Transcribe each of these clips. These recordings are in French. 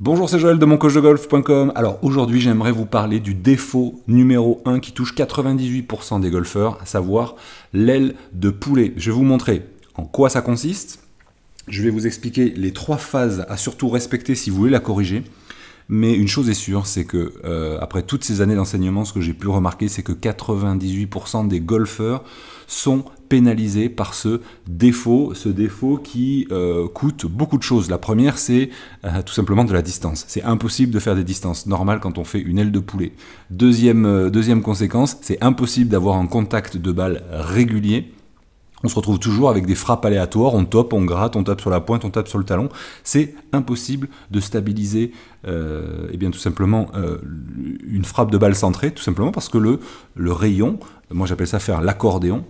Bonjour, c'est Joël de moncoche-de-golf.com. Alors aujourd'hui, j'aimerais vous parler du défaut numéro 1 qui touche 98% des golfeurs, à savoir l'aile de poulet. Je vais vous montrer en quoi ça consiste. Je vais vous expliquer les trois phases à surtout respecter si vous voulez la corriger. Mais une chose est sûre, c'est que euh, après toutes ces années d'enseignement, ce que j'ai pu remarquer, c'est que 98% des golfeurs sont pénalisé par ce défaut, ce défaut qui euh, coûte beaucoup de choses. La première, c'est euh, tout simplement de la distance. C'est impossible de faire des distances normales quand on fait une aile de poulet. Deuxième, euh, deuxième conséquence, c'est impossible d'avoir un contact de balle régulier. On se retrouve toujours avec des frappes aléatoires, on top, on gratte, on tape sur la pointe, on tape sur le talon. C'est impossible de stabiliser eh bien tout simplement une frappe de balle centrée, tout simplement parce que le, le rayon, moi j'appelle ça faire l'accordéon,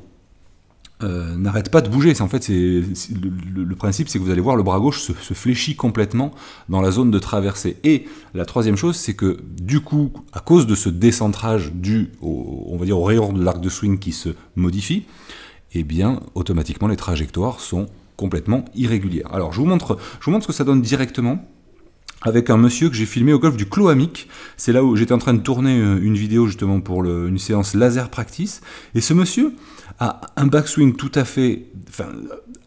euh, n'arrête pas de bouger. En fait, le, principe, c'est que vous allez voir le bras gauche se, fléchit complètement dans la zone de traversée. Et la troisième chose, c'est que du coup, à cause de ce décentrage dû, au, on va dire, au rayon de l'arc de swing qui se modifie, et eh bien, automatiquement, les trajectoires sont complètement irrégulières. Alors, je vous montre, je vous montre ce que ça donne directement avec un monsieur que j'ai filmé au golf du Cloamic. C'est là où j'étais en train de tourner euh, une vidéo justement pour une séance laser practice. Et ce monsieur a un backswing tout à fait, enfin,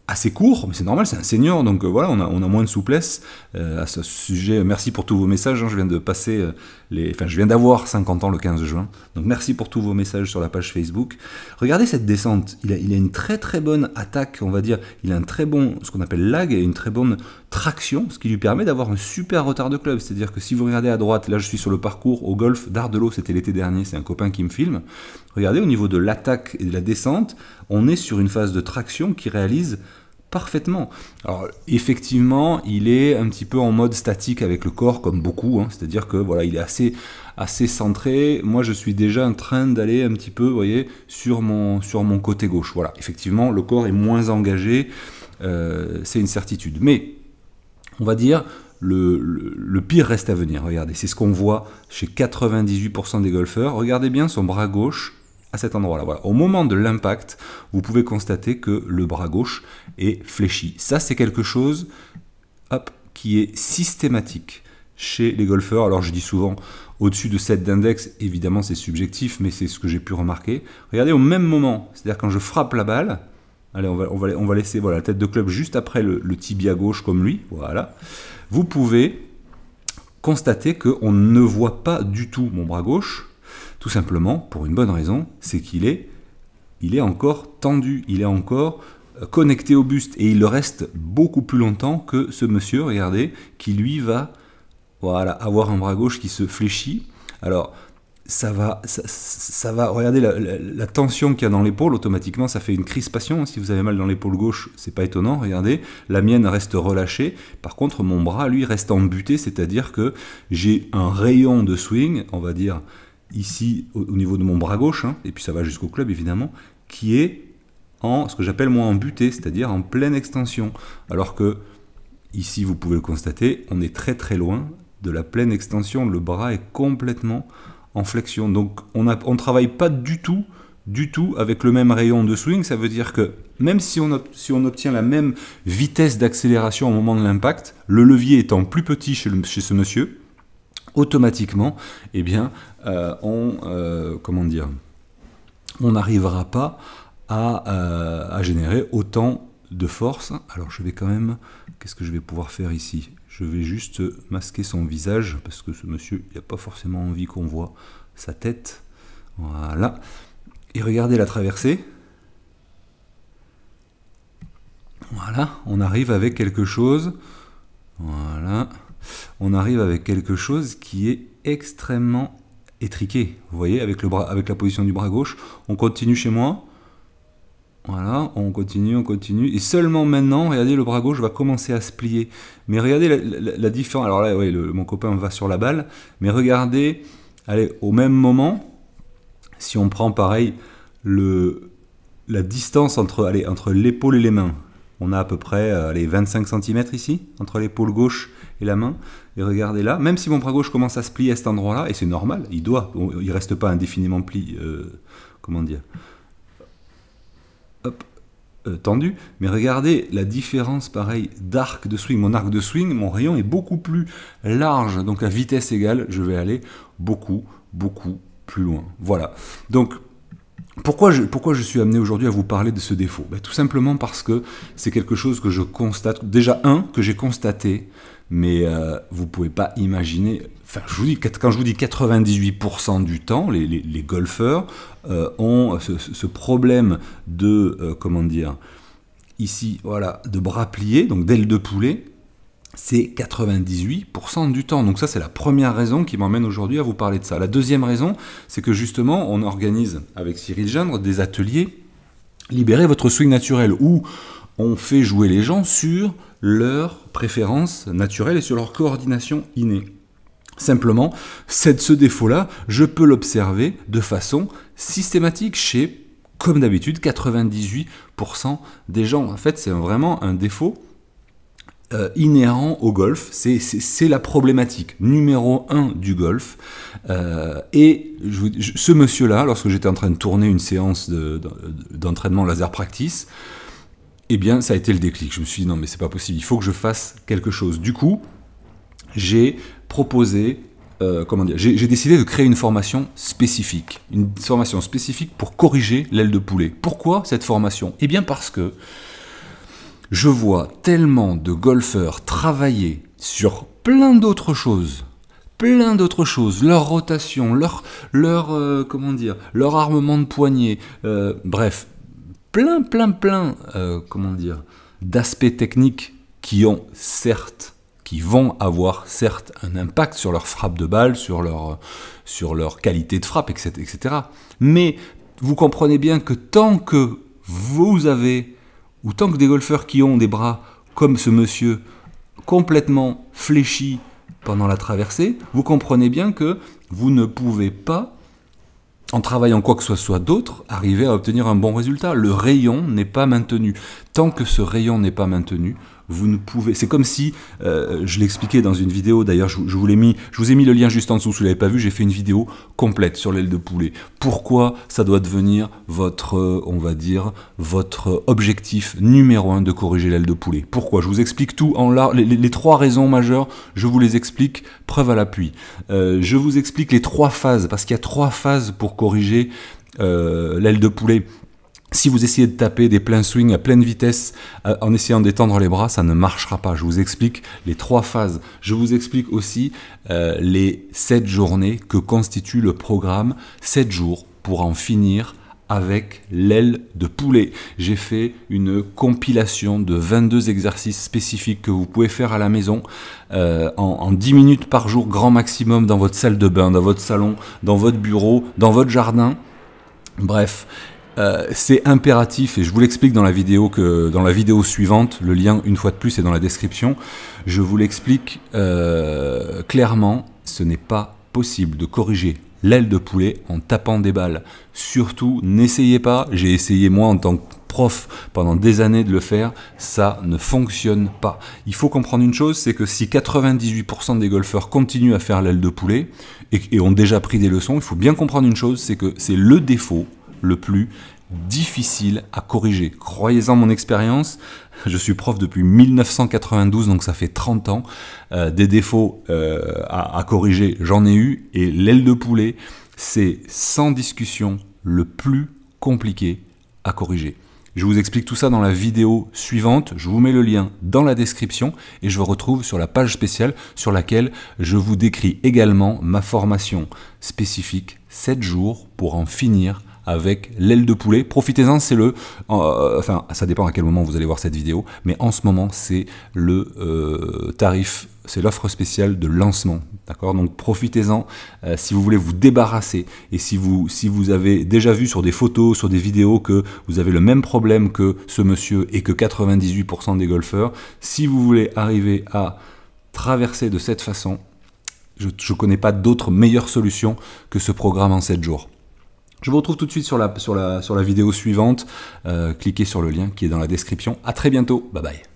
assez court, mais c'est normal, c'est un senior, donc euh, voilà, on a, on a, moins de souplesse euh, à ce sujet. Merci pour tous vos messages, hein. je viens de passer euh, les... Enfin, je viens d'avoir 50 ans le 15 juin, donc merci pour tous vos messages sur la page Facebook. Regardez cette descente, il a, il a une très très bonne attaque, on va dire, il a un très bon, ce qu'on appelle lag, et une très bonne traction, ce qui lui permet d'avoir un super retard de club, c'est-à-dire que si vous regardez à droite, là je suis sur le parcours au golf d'Ardelot, c'était l'été dernier, c'est un copain qui me filme, regardez au niveau de l'attaque et de la descente, on est sur une phase de traction qui réalise parfaitement. Alors effectivement, il est un petit peu en mode statique avec le corps, comme beaucoup, hein. c'est-à-dire que voilà, il est assez assez centré. Moi, je suis déjà en train d'aller un petit peu, voyez, sur mon sur mon côté gauche. Voilà, effectivement, le corps est moins engagé, euh, c'est une certitude. Mais on va dire le, le, pire reste à venir. Regardez, c'est ce qu'on voit chez 98% des golfeurs. Regardez bien son bras gauche à cet endroit-là. Au moment de l'impact, vous pouvez constater que le bras gauche est fléchi. Ça, c'est quelque chose qui est systématique chez les golfeurs. Alors, je dis souvent au-dessus de 7 d'index, évidemment, c'est subjectif, mais c'est ce que j'ai pu remarquer. Regardez au même moment, c'est-à-dire quand je frappe la balle, Allez, on va, laisser la tête de club juste après le, le, tibia gauche comme lui. Voilà. Vous pouvez constater qu'on ne voit pas du tout mon bras gauche. Tout simplement pour une bonne raison, c'est qu'il est, il est encore tendu, il est encore euh, connecté au buste et il le reste beaucoup plus longtemps que ce monsieur, regardez, qui lui va voilà, avoir un bras gauche qui se fléchit. Alors, ça va, ça, va, regardez la, tension qu'il y a dans l'épaule, automatiquement ça fait une crispation. Si vous avez mal dans l'épaule gauche, c'est pas étonnant, regardez, la mienne reste relâchée. Par contre, mon bras, lui, reste embuté, c'est-à-dire que j'ai un rayon de swing, on va dire ici au, niveau de mon bras gauche, hein, et puis ça va jusqu'au club évidemment, qui est en ce que j'appelle moi en butée, c'est-à-dire en pleine extension. Alors que ici, vous pouvez le constater, on est très très loin de la pleine extension, le bras est complètement en flexion. Donc on ne travaille pas du tout, du tout avec le même rayon de swing, ça veut dire que même si on, obtient la même vitesse d'accélération au moment de l'impact, le levier étant plus petit chez ce monsieur, automatiquement, eh bien, euh, on, euh, comment dire, on n'arrivera pas euh, à, générer autant de force. Alors je vais quand même, qu'est-ce que je vais pouvoir faire ici Je vais juste masquer son visage, parce que ce monsieur, il n'a pas forcément envie qu'on voit sa tête. Voilà. Et regardez la traversée. Voilà, on arrive avec quelque chose. Voilà on arrive avec quelque chose qui est extrêmement étriqué. Vous voyez, avec, le bras, avec la position du bras gauche, on continue chez moi. Voilà, on continue, on continue. Et seulement maintenant, regardez, le bras gauche va commencer à se plier. Mais regardez la, différence. Alors là, oui, mon copain va sur la balle. Mais regardez, allez, au même moment, si on prend pareil le, la distance entre, allez, entre l'épaule et les mains, on a à peu près les 25 cm ici, entre l'épaule gauche et la main. Et regardez là, même si mon bras gauche commence à se plier à cet endroit-là, et c'est normal, il doit, il reste pas indéfiniment pli, euh, comment dire, euh, tendu. Mais regardez la différence, pareil, d'arc de swing. Mon arc de swing, mon rayon est beaucoup plus large, donc à vitesse égale, je vais aller beaucoup, beaucoup plus loin. Voilà. Donc pourquoi je, suis amené aujourd'hui à vous parler de ce défaut ben, Tout simplement parce que c'est quelque chose que je constate, déjà un, que j'ai constaté, mais euh, vous ne pouvez pas imaginer, enfin quand je vous dis 98% du temps, les, golfeurs euh, ont ce, problème de, euh, comment dire, ici, voilà, de bras pliés, donc d'ailes de poulet, c'est 98% du temps. Donc ça, c'est la première raison qui m'emmène aujourd'hui à vous parler de ça. La deuxième raison, c'est que justement, on organise avec Cyril Gendre des ateliers Libérer votre swing naturel, où on fait jouer les gens sur leurs préférences naturelles et sur leur coordination innée. Simplement, cette, ce défaut-là, je peux l'observer de façon systématique chez, comme d'habitude, 98% des gens. En fait, c'est vraiment un défaut euh, inhérent au golf. C'est la problématique numéro un du golf. Euh, et je, ce monsieur-là, lorsque j'étais en train de tourner une séance d'entraînement de, laser practice, eh bien, ça a été le déclic. Je me suis dit non, mais c'est pas possible. Il faut que je fasse quelque chose. Du coup, j'ai proposé. Euh, comment dire J'ai décidé de créer une formation spécifique, une formation spécifique pour corriger l'aile de poulet. Pourquoi cette formation Eh bien parce que je vois tellement de golfeurs travailler sur plein d'autres choses plein d'autres choses, leur rotation, leur, leur euh, comment dire, leur armement de poignet, euh, bref, plein, plein, plein, euh, comment dire, d'aspects techniques qui ont certes, qui vont avoir certes un impact sur leur frappe de balle, sur leur, sur leur qualité de frappe, etc., etc. Mais vous comprenez bien que tant que vous avez ou tant que des golfeurs qui ont des bras comme ce monsieur complètement fléchis pendant la traversée, vous comprenez bien que vous ne pouvez pas, en travaillant quoi que ce soit d'autre, arriver à obtenir un bon résultat. Le rayon n'est pas maintenu. Tant que ce rayon n'est pas maintenu, vous ne pouvez. C'est comme si, euh, je l'expliquais dans une vidéo, d'ailleurs, je, vous l'ai mis, je vous ai mis le lien juste en dessous, si vous ne l'avez pas vu, j'ai fait une vidéo complète sur l'aile de poulet. Pourquoi ça doit devenir votre, euh, on va dire, votre objectif numéro un de corriger l'aile de poulet. Pourquoi Je vous explique tout en large, les, trois raisons majeures, je vous les explique, preuve à l'appui. Euh, je vous explique les trois phases, parce qu'il y a trois phases pour corriger l'aile de poulet. Si vous essayez de taper des pleins swings à pleine vitesse euh, en essayant d'étendre les bras, ça ne marchera pas. Je vous explique les trois phases. Je vous explique aussi euh, les sept journées que constitue le programme. Sept jours pour en finir avec l'aile de poulet. J'ai fait une compilation de 22 exercices spécifiques que vous pouvez faire à la maison euh, en, en, 10 minutes par jour, grand maximum, dans votre salle de bain, dans votre salon, dans votre bureau, dans votre jardin. Bref, euh, c'est impératif, et je vous l'explique dans la vidéo que dans la vidéo suivante, le lien une fois de plus est dans la description. Je vous l'explique euh, clairement, ce n'est pas possible de corriger l'aile de poulet en tapant des balles. Surtout, n'essayez pas, j'ai essayé moi en tant que prof pendant des années de le faire, ça ne fonctionne pas. Il faut comprendre une chose, c'est que si 98% des golfeurs continuent à faire l'aile de poulet et ont déjà pris des leçons, il faut bien comprendre une chose, c'est que c'est le défaut le plus difficile à corriger. Croyez-en mon expérience, je suis prof depuis 1992, donc ça fait 30 ans. Euh, des défauts euh, à, à corriger, j'en ai eu, et l'aile de poulet, c'est sans discussion le plus compliqué à corriger. Je vous explique tout ça dans la vidéo suivante. Je vous mets le lien dans la description et je vous retrouve sur la page spéciale sur laquelle je vous décris également ma formation spécifique 7 jours pour en finir avec l'aile de poulet. Profitez-en, c'est le... Euh, enfin, ça dépend à quel moment vous allez voir cette vidéo, mais en ce moment, c'est le euh, tarif c'est l'offre spéciale de lancement. D'accord Donc profitez-en euh, si vous voulez vous débarrasser et si vous, si vous avez déjà vu sur des photos, sur des vidéos que vous avez le même problème que ce monsieur et que 98% des golfeurs, si vous voulez arriver à traverser de cette façon, je ne connais pas d'autre meilleure solution que ce programme en 7 jours. Je vous retrouve tout de suite sur la, la, sur la vidéo suivante. Euh, cliquez sur le lien qui est dans la description. A très bientôt. Bye bye.